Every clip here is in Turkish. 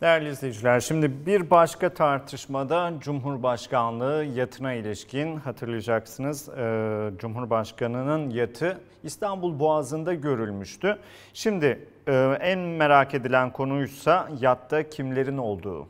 Değerli izleyiciler, şimdi bir başka tartışmada Cumhurbaşkanlığı yatına ilişkin hatırlayacaksınız. E, Cumhurbaşkanı'nın yatı İstanbul Boğazı'nda görülmüştü. Şimdi e, en merak edilen konuysa yatta kimlerin olduğu.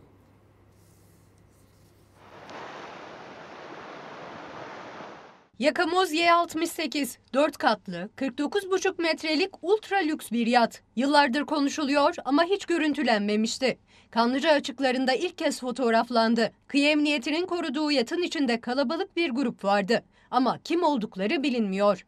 Yakamoz Y68, 4 katlı, 49,5 metrelik ultra lüks bir yat. Yıllardır konuşuluyor ama hiç görüntülenmemişti. Kanlıca açıklarında ilk kez fotoğraflandı. Kıyı emniyetinin koruduğu yatın içinde kalabalık bir grup vardı. Ama kim oldukları bilinmiyor.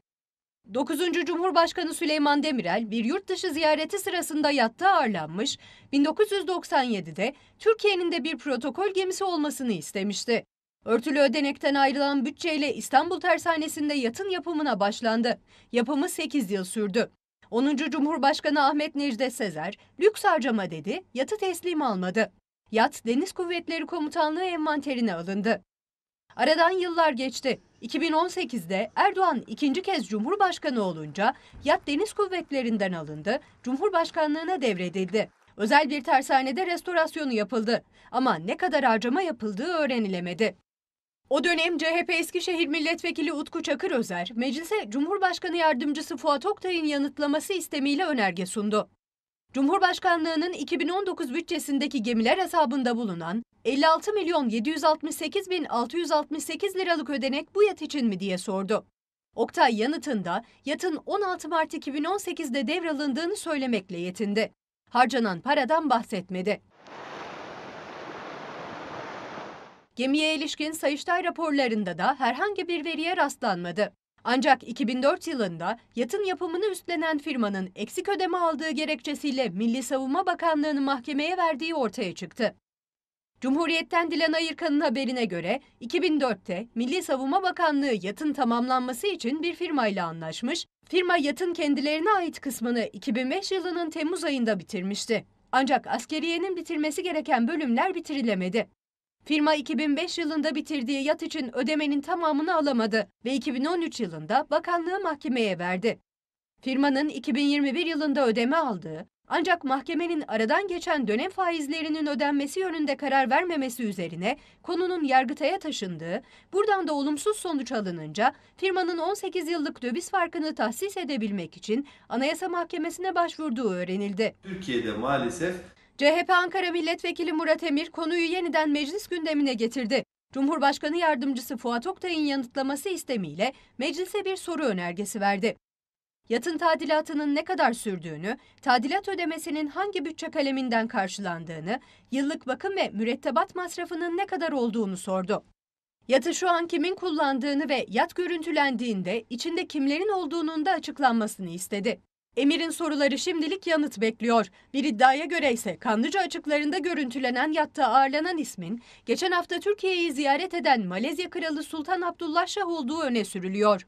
9. Cumhurbaşkanı Süleyman Demirel bir yurt dışı ziyareti sırasında yatta ağırlanmış, 1997'de Türkiye'nin de bir protokol gemisi olmasını istemişti. Örtülü ödenekten ayrılan bütçeyle İstanbul Tersanesi'nde yatın yapımına başlandı. Yapımı 8 yıl sürdü. 10. Cumhurbaşkanı Ahmet Necdet Sezer, lüks harcama dedi, yatı teslim almadı. Yat Deniz Kuvvetleri Komutanlığı envanterine alındı. Aradan yıllar geçti. 2018'de Erdoğan ikinci kez Cumhurbaşkanı olunca yat Deniz Kuvvetleri'nden alındı, Cumhurbaşkanlığına devredildi. Özel bir tersanede restorasyonu yapıldı ama ne kadar harcama yapıldığı öğrenilemedi. O dönem CHP Eskişehir Milletvekili Utku Çakır Özer, meclise Cumhurbaşkanı Yardımcısı Fuat Oktay'ın yanıtlaması istemiyle önerge sundu. Cumhurbaşkanlığının 2019 bütçesindeki gemiler hesabında bulunan 56 milyon 768 bin 668 liralık ödenek bu yat için mi diye sordu. Oktay yanıtında yatın 16 Mart 2018'de devralındığını söylemekle yetindi. Harcanan paradan bahsetmedi. Gemiye ilişkin Sayıştay raporlarında da herhangi bir veriye rastlanmadı. Ancak 2004 yılında yatın yapımını üstlenen firmanın eksik ödeme aldığı gerekçesiyle Milli Savunma Bakanlığı'nın mahkemeye verdiği ortaya çıktı. Cumhuriyet'ten Dilan Ayırkan'ın haberine göre 2004'te Milli Savunma Bakanlığı yatın tamamlanması için bir firmayla anlaşmış, firma yatın kendilerine ait kısmını 2005 yılının Temmuz ayında bitirmişti. Ancak askeriyenin bitirmesi gereken bölümler bitirilemedi. Firma 2005 yılında bitirdiği yat için ödemenin tamamını alamadı ve 2013 yılında bakanlığı mahkemeye verdi. Firmanın 2021 yılında ödeme aldığı ancak mahkemenin aradan geçen dönem faizlerinin ödenmesi yönünde karar vermemesi üzerine konunun Yargıtay'a taşındığı, buradan da olumsuz sonuç alınınca firmanın 18 yıllık döviz farkını tahsis edebilmek için Anayasa Mahkemesi'ne başvurduğu öğrenildi. Türkiye'de maalesef CHP Ankara Milletvekili Murat Emir konuyu yeniden meclis gündemine getirdi. Cumhurbaşkanı yardımcısı Fuat Oktay'ın yanıtlaması istemiyle meclise bir soru önergesi verdi. Yatın tadilatının ne kadar sürdüğünü, tadilat ödemesinin hangi bütçe kaleminden karşılandığını, yıllık bakım ve mürettebat masrafının ne kadar olduğunu sordu. Yatı şu an kimin kullandığını ve yat görüntülendiğinde içinde kimlerin olduğunun da açıklanmasını istedi. Emir'in soruları şimdilik yanıt bekliyor. Bir iddiaya göre ise Kanlıca açıklarında görüntülenen yatta ağırlanan ismin geçen hafta Türkiye'yi ziyaret eden Malezya Kralı Sultan Abdullah Şah olduğu öne sürülüyor.